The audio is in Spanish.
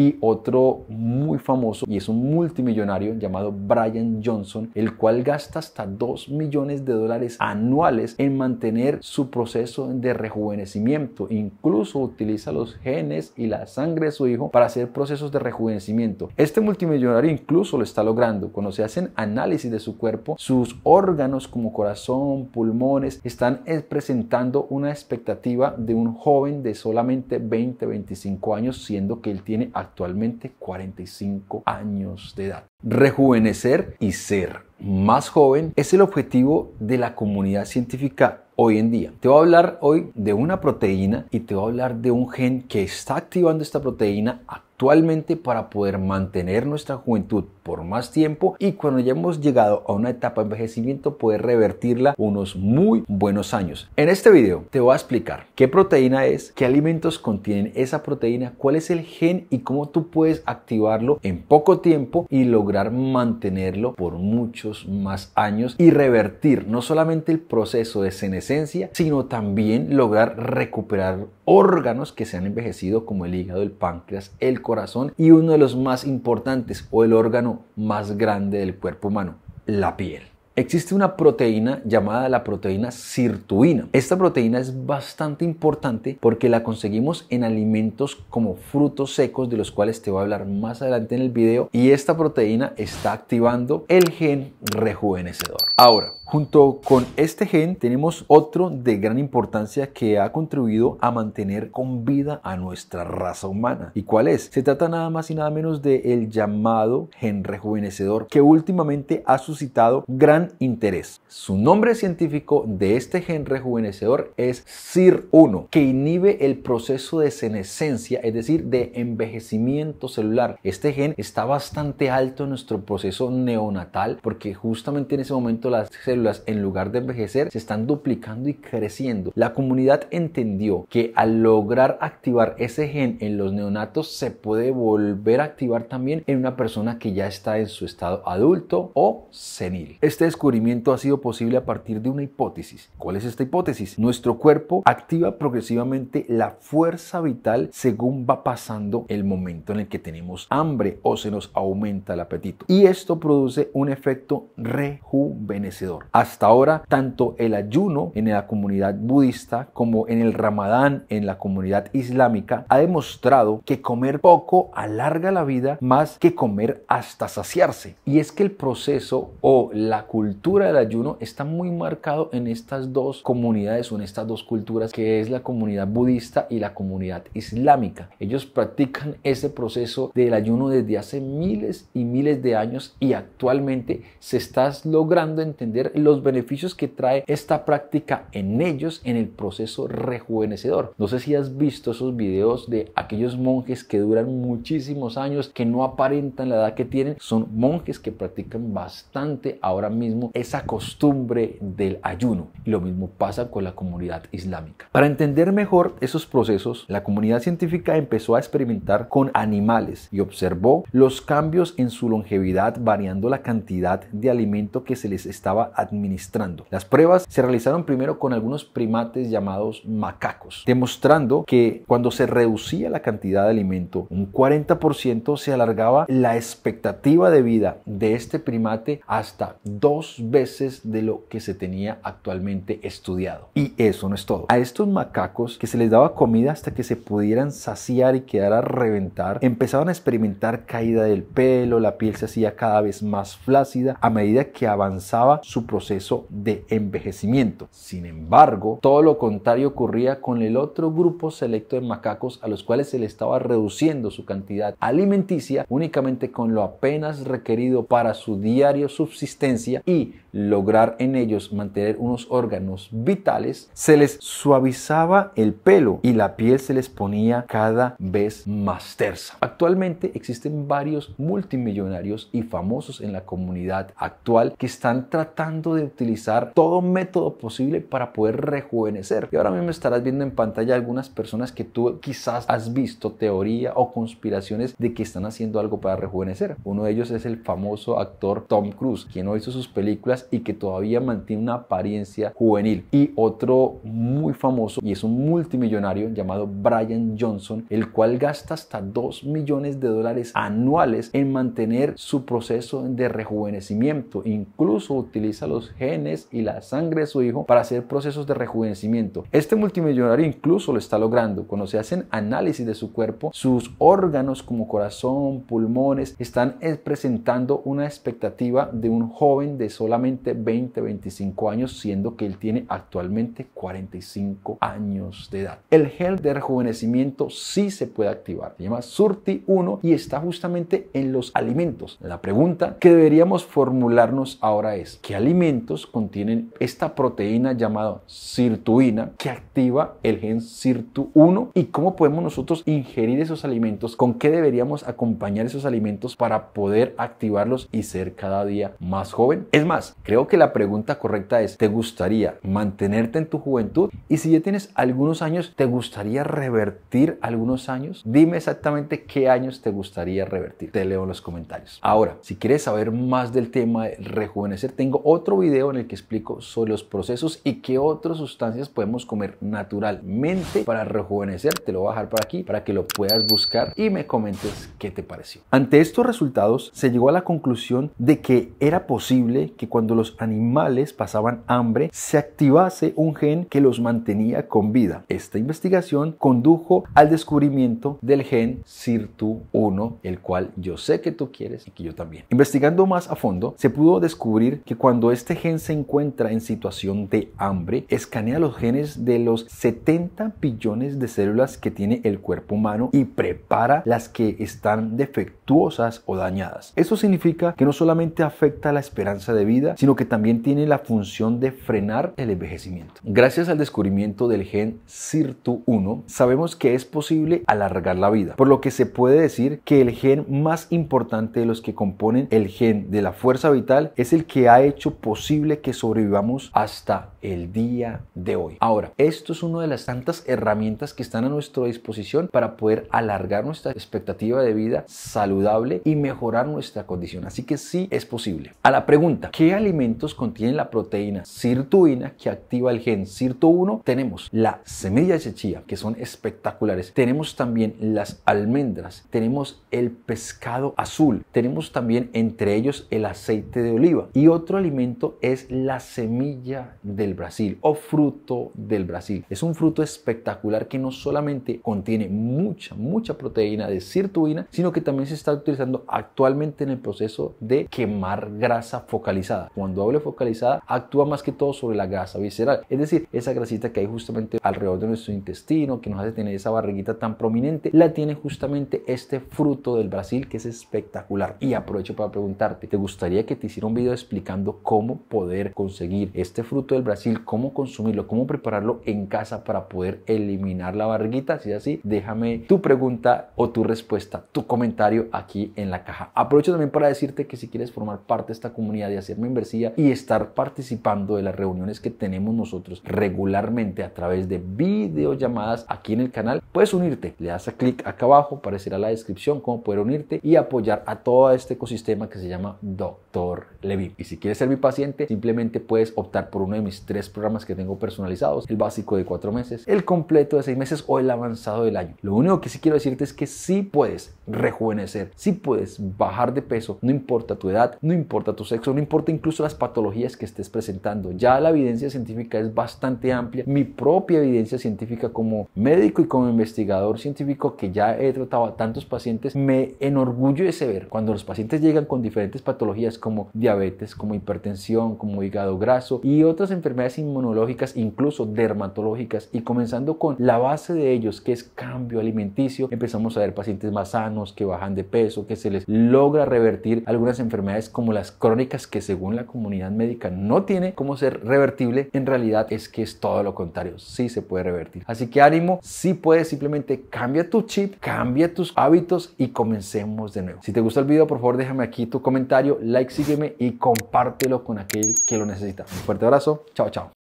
y otro muy famoso y es un multimillonario llamado Brian Johnson, el cual gasta hasta 2 millones de dólares anuales en mantener su proceso de rejuvenecimiento. Incluso utiliza los genes y la sangre de su hijo para hacer procesos de rejuvenecimiento. Este multimillonario incluso lo está logrando. Cuando se hacen análisis de su cuerpo, sus órganos como corazón, pulmones, están presentando una expectativa de un joven de solamente 20, 25 años, siendo que él tiene actualmente actualmente 45 años de edad. Rejuvenecer y ser más joven es el objetivo de la comunidad científica hoy en día. Te voy a hablar hoy de una proteína y te voy a hablar de un gen que está activando esta proteína actualmente para poder mantener nuestra juventud por más tiempo y cuando ya hemos llegado a una etapa de envejecimiento poder revertirla unos muy buenos años. En este video te voy a explicar qué proteína es, qué alimentos contienen esa proteína, cuál es el gen y cómo tú puedes activarlo en poco tiempo y lograr mantenerlo por muchos más años y revertir no solamente el proceso de senescencia, sino también lograr recuperar órganos que se han envejecido como el hígado, el páncreas, el corazón, corazón y uno de los más importantes o el órgano más grande del cuerpo humano, la piel. Existe una proteína llamada la proteína sirtuina. Esta proteína es bastante importante porque la conseguimos en alimentos como frutos secos de los cuales te voy a hablar más adelante en el video y esta proteína está activando el gen rejuvenecedor. Ahora, Junto con este gen tenemos otro de gran importancia que ha contribuido a mantener con vida a nuestra raza humana. ¿Y cuál es? Se trata nada más y nada menos del el llamado gen rejuvenecedor que últimamente ha suscitado gran interés. Su nombre científico de este gen rejuvenecedor es CIR1, que inhibe el proceso de senescencia, es decir, de envejecimiento celular. Este gen está bastante alto en nuestro proceso neonatal porque justamente en ese momento las células en lugar de envejecer se están duplicando y creciendo. La comunidad entendió que al lograr activar ese gen en los neonatos se puede volver a activar también en una persona que ya está en su estado adulto o senil. Este descubrimiento ha sido posible a partir de una hipótesis. ¿Cuál es esta hipótesis? Nuestro cuerpo activa progresivamente la fuerza vital según va pasando el momento en el que tenemos hambre o se nos aumenta el apetito. Y esto produce un efecto rejuvenecedor. Hasta ahora, tanto el ayuno en la comunidad budista como en el ramadán en la comunidad islámica ha demostrado que comer poco alarga la vida más que comer hasta saciarse. Y es que el proceso o la cultura del ayuno está muy marcado en estas dos comunidades o en estas dos culturas que es la comunidad budista y la comunidad islámica. Ellos practican ese proceso del ayuno desde hace miles y miles de años y actualmente se está logrando entender los beneficios que trae esta práctica en ellos en el proceso rejuvenecedor. No sé si has visto esos videos de aquellos monjes que duran muchísimos años, que no aparentan la edad que tienen. Son monjes que practican bastante ahora mismo esa costumbre del ayuno. Y lo mismo pasa con la comunidad islámica. Para entender mejor esos procesos, la comunidad científica empezó a experimentar con animales y observó los cambios en su longevidad variando la cantidad de alimento que se les estaba administrando. Las pruebas se realizaron primero con algunos primates llamados macacos, demostrando que cuando se reducía la cantidad de alimento, un 40% se alargaba la expectativa de vida de este primate hasta dos veces de lo que se tenía actualmente estudiado. Y eso no es todo. A estos macacos que se les daba comida hasta que se pudieran saciar y quedar a reventar, empezaban a experimentar caída del pelo, la piel se hacía cada vez más flácida a medida que avanzaba su proceso de envejecimiento. Sin embargo, todo lo contrario ocurría con el otro grupo selecto de macacos a los cuales se les estaba reduciendo su cantidad alimenticia únicamente con lo apenas requerido para su diario subsistencia y lograr en ellos mantener unos órganos vitales, se les suavizaba el pelo y la piel se les ponía cada vez más tersa. Actualmente existen varios multimillonarios y famosos en la comunidad actual que están tratando de utilizar todo método posible para poder rejuvenecer. Y ahora mismo estarás viendo en pantalla algunas personas que tú quizás has visto teoría o conspiraciones de que están haciendo algo para rejuvenecer. Uno de ellos es el famoso actor Tom Cruise, quien no hizo sus películas y que todavía mantiene una apariencia juvenil. Y otro muy famoso y es un multimillonario llamado Brian Johnson, el cual gasta hasta 2 millones de dólares anuales en mantener su proceso de rejuvenecimiento. Incluso utiliza los genes y la sangre de su hijo para hacer procesos de rejuvenecimiento. Este multimillonario incluso lo está logrando. Cuando se hacen análisis de su cuerpo, sus órganos como corazón, pulmones, están presentando una expectativa de un joven de solamente 20, 25 años, siendo que él tiene actualmente 45 años de edad. El gel de rejuvenecimiento sí se puede activar. Se llama Surti 1 y está justamente en los alimentos. La pregunta que deberíamos formularnos ahora es, ¿qué alimentos alimentos contienen esta proteína llamada sirtuina que activa el gen sirtu 1 y cómo podemos nosotros ingerir esos alimentos, con qué deberíamos acompañar esos alimentos para poder activarlos y ser cada día más joven. Es más, creo que la pregunta correcta es, ¿te gustaría mantenerte en tu juventud? Y si ya tienes algunos años, ¿te gustaría revertir algunos años? Dime exactamente qué años te gustaría revertir. Te leo en los comentarios. Ahora, si quieres saber más del tema de rejuvenecer, tengo otro video en el que explico sobre los procesos y qué otras sustancias podemos comer naturalmente para rejuvenecer. Te lo voy a dejar por aquí para que lo puedas buscar y me comentes qué te pareció. Ante estos resultados se llegó a la conclusión de que era posible que cuando los animales pasaban hambre se activase un gen que los mantenía con vida. Esta investigación condujo al descubrimiento del gen SIRTU1, el cual yo sé que tú quieres y que yo también. Investigando más a fondo se pudo descubrir que cuando es este gen se encuentra en situación de hambre, escanea los genes de los 70 billones de células que tiene el cuerpo humano y prepara las que están defectuosas o dañadas. Eso significa que no solamente afecta la esperanza de vida, sino que también tiene la función de frenar el envejecimiento. Gracias al descubrimiento del gen SIRTU1, sabemos que es posible alargar la vida, por lo que se puede decir que el gen más importante de los que componen el gen de la fuerza vital es el que ha hecho posible posible que sobrevivamos hasta el día de hoy. Ahora, esto es una de las tantas herramientas que están a nuestra disposición para poder alargar nuestra expectativa de vida saludable y mejorar nuestra condición. Así que sí es posible. A la pregunta, ¿qué alimentos contienen la proteína sirtuina que activa el gen sirtu 1 Tenemos la semilla de chía, que son espectaculares. Tenemos también las almendras, tenemos el pescado azul, tenemos también entre ellos el aceite de oliva y otro alimento es la semilla del Brasil o fruto del Brasil. Es un fruto espectacular que no solamente contiene mucha, mucha proteína de sirtuina, sino que también se está utilizando actualmente en el proceso de quemar grasa focalizada. Cuando hablo focalizada, actúa más que todo sobre la grasa visceral, es decir, esa grasita que hay justamente alrededor de nuestro intestino, que nos hace tener esa barriguita tan prominente, la tiene justamente este fruto del Brasil que es espectacular. Y aprovecho para preguntarte, ¿te gustaría que te hiciera un video explicando cómo cómo poder conseguir este fruto del Brasil, cómo consumirlo, cómo prepararlo en casa para poder eliminar la barriguita. Si es así, déjame tu pregunta o tu respuesta, tu comentario aquí en la caja. Aprovecho también para decirte que si quieres formar parte de esta comunidad de hacer membresía y estar participando de las reuniones que tenemos nosotros regularmente a través de videollamadas aquí en el canal, puedes unirte. Le das a clic acá abajo, aparecerá la descripción cómo poder unirte y apoyar a todo este ecosistema que se llama Doctor levy Y si quieres ser mi simplemente puedes optar por uno de mis tres programas que tengo personalizados, el básico de cuatro meses, el completo de seis meses o el avanzado del año. Lo único que sí quiero decirte es que sí puedes rejuvenecer, sí puedes bajar de peso, no importa tu edad, no importa tu sexo, no importa incluso las patologías que estés presentando. Ya la evidencia científica es bastante amplia. Mi propia evidencia científica como médico y como investigador científico que ya he tratado a tantos pacientes, me enorgullece ver cuando los pacientes llegan con diferentes patologías como diabetes, como hipertensión, como hígado graso y otras enfermedades inmunológicas, incluso dermatológicas. Y comenzando con la base de ellos, que es cambio alimenticio, empezamos a ver pacientes más sanos, que bajan de peso, que se les logra revertir algunas enfermedades como las crónicas que según la comunidad médica no tiene cómo ser revertible, en realidad es que es todo lo contrario, sí se puede revertir. Así que ánimo, sí puedes, simplemente cambia tu chip, cambia tus hábitos y comencemos de nuevo. Si te gusta el video, por favor déjame aquí tu comentario, like, sígueme y compártelo con con aquel que lo necesita. Un fuerte abrazo. Chao, chao.